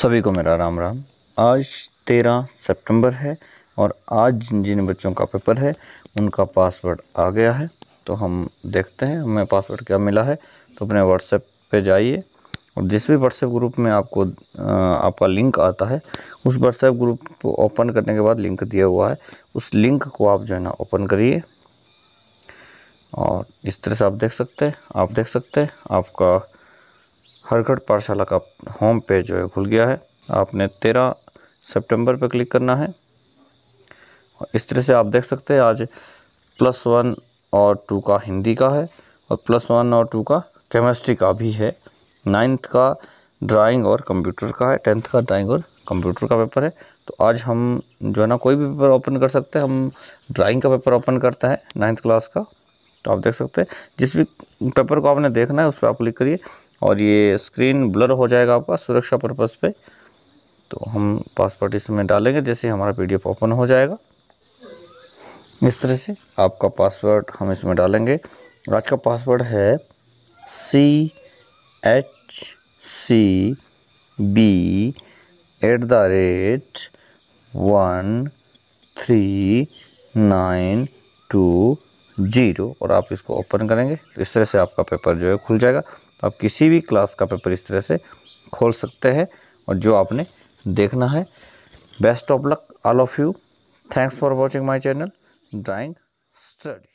सभी को मेरा राम राम आज तेरह सितंबर है और आज जिन जिन बच्चों का पेपर है उनका पासवर्ड आ गया है तो हम देखते हैं हमें पासवर्ड क्या मिला है तो अपने व्हाट्सएप पे जाइए और जिस भी व्हाट्सएप ग्रुप में आपको आपका लिंक आता है उस व्हाट्सएप ग्रुप को ओपन करने के बाद लिंक दिया हुआ है उस लिंक को आप जो है ना ओपन करिए और इस तरह से आप देख सकते हैं आप देख सकते हैं आपका हरगढ़ पाठशाला का होम पेज जो है खुल गया है आपने तेरह सितंबर पर क्लिक करना है इस तरह से आप देख सकते हैं आज प्लस वन और टू का हिंदी का है और प्लस वन और टू का केमिस्ट्री का भी है नाइन्थ का ड्राइंग और कंप्यूटर का है टेंथ का ड्राइंग और कंप्यूटर का पेपर है तो आज हम जो है ना कोई भी पेपर ओपन कर सकते हैं हम ड्राइंग का पेपर ओपन करते हैं नाइन्थ क्लास का तो आप देख सकते हैं जिस भी पेपर को आपने देखना है उस पर आप क्लिक करिए और ये स्क्रीन ब्लर हो जाएगा आपका सुरक्षा पर्पज़ पे तो हम पासपोर्ट इसमें डालेंगे जैसे हमारा पीडीएफ ओपन हो जाएगा इस तरह से आपका पासवर्ड हम इसमें डालेंगे आज का पासवर्ड है C H C B at the rate one three nine two zero और आप इसको ओपन करेंगे तो इस तरह से आपका पेपर जो है खुल जाएगा तो आप किसी भी क्लास का पेपर इस तरह से खोल सकते हैं और जो आपने देखना है best of luck all of you thanks for watching my channel drawing study